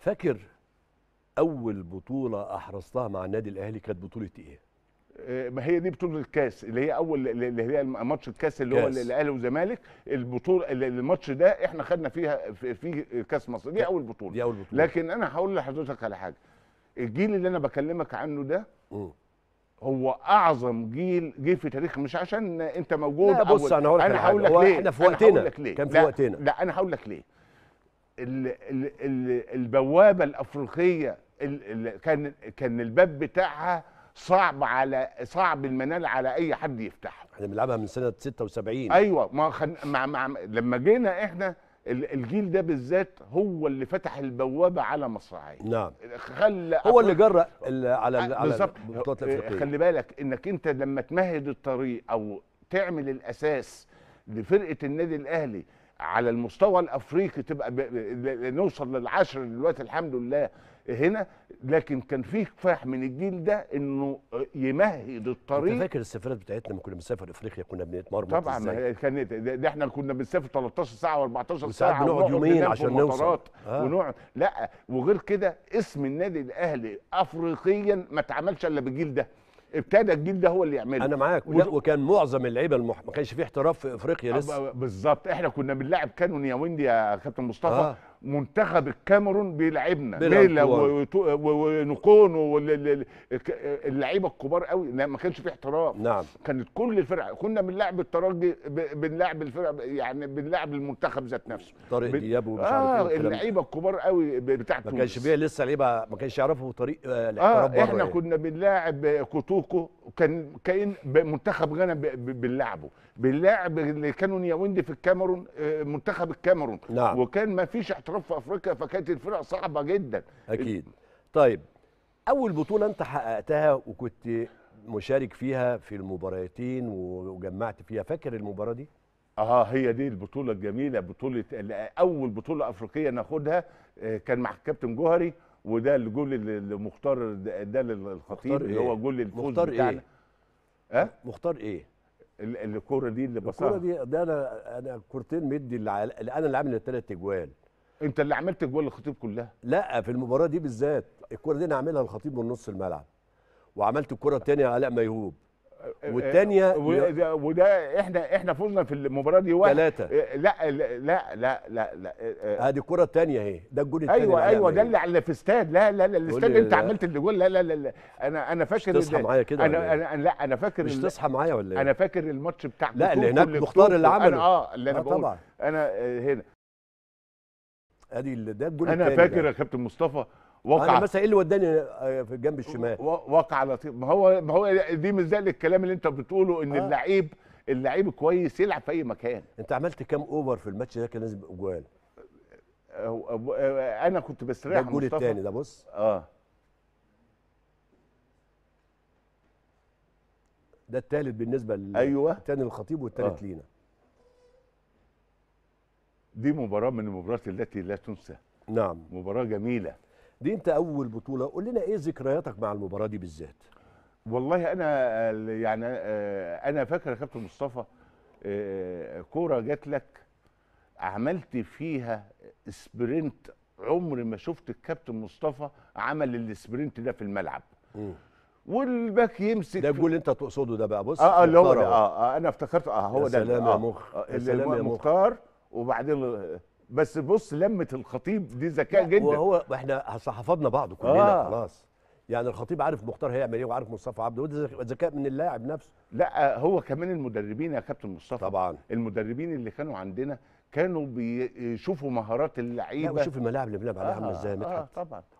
فاكر اول بطوله احرزتها مع النادي الاهلي كانت بطوله ايه آه، ما هي دي بطوله الكاس اللي هي اول اللي هي ماتش الكاس اللي كاس. هو الاهلي والزمالك البطوله الماتش ده احنا خدنا فيها في كاس مصر دي اول بطوله دي اول بطوله لكن انا هقول لحضرتك على حاجه الجيل اللي انا بكلمك عنه ده م. هو اعظم جيل جه في تاريخ مش عشان انت موجود لا بص انا هقول لك انا هقول لك ليه احنا في وقتنا كان في وقتنا لا انا هقول لك ليه البوابه الافريقيه كان كان الباب بتاعها صعب على صعب المنال على اي حد يفتحه احنا بنلعبها من سنه 76 ايوه ما خن... مع... مع... لما جينا احنا الجيل ده بالذات هو اللي فتح البوابه على مصراعيه نعم خل هو اللي جرأ على على البطولات آه، الافريقيه خلي بالك انك انت لما تمهد الطريق او تعمل الاساس لفرقه النادي الاهلي على المستوى الافريقي تبقى نوصل للعشر دلوقتي الحمد لله هنا لكن كان في كفاح من الجيل ده انه يمهد الطريق انت فاكر السفرات بتاعتنا لما كنا بنسافر افريقيا كنا بنتمرمط طبعا كانت ده احنا كنا بنسافر 13 ساعه و14 ساعه وساعات بنقعد يومين عشان نوصل آه. ونقعد لا وغير كده اسم النادي الاهلي افريقيا ما اتعملش الا بالجيل ده ابتدى الجيل ده هو اللي يعمله انا معاك و... وكان معظم اللعيبه المح... ما كانش فيه احتراف في افريقيا لسه بالظبط احنا كنا بنلاعب كانون يا ويندي يا كابتن مصطفى آه. منتخب الكاميرون بيلعبنا ميلا ونكونو واللعيبه الكبار قوي لا ما كانش في احتراف نعم كانت كل الفرق كنا بنلعب الترجي بنلعب الفرق يعني بنلعب المنتخب ذات نفسه طارق دياب ومش عارف إيه اه اللعيبه الكبار قوي بتاعت ما كانش فيها لسه لعيبه ما كانش يعرفوا طريق آه، آه، الاحتراف آه احنا يعني. كنا بنلاعب كوتوكو كان كان منتخب غانا باللعبه باللاعب اللي كانوا نياوندي في الكاميرون آه، منتخب الكاميرون نعم. وكان ما فيش احتراف في افريقيا فكانت الفرق صعبه جدا اكيد طيب اول بطوله انت حققتها وكنت مشارك فيها في المباراتين وجمعت فيها فاكر المباراه دي اه هي دي البطوله الجميله بطوله اول بطوله افريقيه ناخدها آه، كان مع الكابتن جوهري وده الجول اللي مختار ده الخطير اللي إيه؟ هو جول الفوز مختار إيه؟ بتاعنا ايه؟ اه مختار ايه؟ الكرة دي اللي بصها الكرة دي ده انا انا الكورتين مدي اللي انا اللي عامل الثلاث اجوال انت اللي عملت اجوال الخطيب كلها لا في المباراه دي بالذات الكرة دي انا عاملها الخطيب من نص الملعب وعملت الكرة الثانيه علاء ميهوب آه، والثانيه وده, آه، وده احنا احنا فزنا في المباراه دي واحد ثلاثه آه، لا لا لا لا لا, ادي الكره الثانيه اهي ده الجول الثاني ايوه ايوه ده اللي على في استاد لا لا لا الاستاد انت عملت الجول لا لا لا لا انا انا فاكر تصحى معايا كده انا إيه؟ انا لا انا فاكر مش تصحى معايا ولا ايه انا فاكر الماتش بتاع لا اللي هناك مختار اللي عمله اه اللي انا بقول انا هنا ادي ده الجول الثاني انا فاكر يا كابتن مصطفى وقع انا مثلا ايه اللي وداني آه، في الجنب الشمال وقع لطيف ما هو ما هو دي مثال الكلام اللي انت بتقوله ان آه. اللعيب اللعيب كويس يلعب في اي مكان انت عملت كام اوفر في الماتش ده كان لازم جوال آه، انا كنت بستريح ده الجول الثاني ده بص اه ده الثالث بالنسبه لل ايوه الثاني الخطيب والثالث آه. لينا دي مباراه من المباريات التي لا تنسى نعم مباراه جميله دي انت اول بطوله قول لنا ايه ذكرياتك مع المباراه دي بالذات والله انا يعني آه، انا فاكر يا كابتن مصطفى آه، كوره جات لك عملت فيها سبرنت عمر ما شفت الكابتن مصطفى عمل السبرنت ده في الملعب م. والباك يمسك ده الجول انت تقصده ده بقى بص اه, آه، اللي هو آه, انا افتكرت اه هو ده سلام يا مخ آه سلام يا مختار وبعدين بس بص لمه الخطيب دي ذكاء جدا وهو احنا صحفظنا بعض كلنا آه. خلاص يعني الخطيب عارف مختار هيعمل ايه وعارف مصطفى عبده وده ذكاء من اللاعب نفسه لا آه، هو كمان المدربين يا كابتن مصطفى طبعا المدربين اللي كانوا عندنا كانوا بيشوفوا مهارات اللعيبه لا وشوف الملاعب اللي بنلعب عليها آه، عامله ازاي يا آه، مدحت طبعا